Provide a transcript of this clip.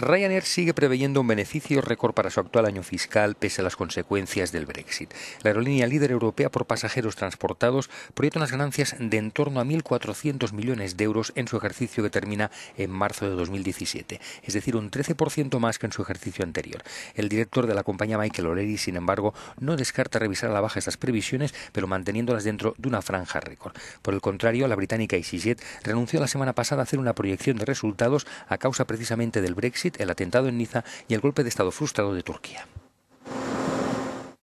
Ryanair sigue preveyendo un beneficio récord para su actual año fiscal pese a las consecuencias del Brexit. La aerolínea líder europea por pasajeros transportados proyecta unas ganancias de en torno a 1.400 millones de euros en su ejercicio que termina en marzo de 2017, es decir, un 13% más que en su ejercicio anterior. El director de la compañía Michael O'Leary, sin embargo, no descarta revisar a la baja estas previsiones, pero manteniéndolas dentro de una franja récord. Por el contrario, la británica EasyJet renunció la semana pasada a hacer una proyección de resultados a causa precisamente del Brexit el atentado en Niza y el golpe de Estado frustrado de Turquía.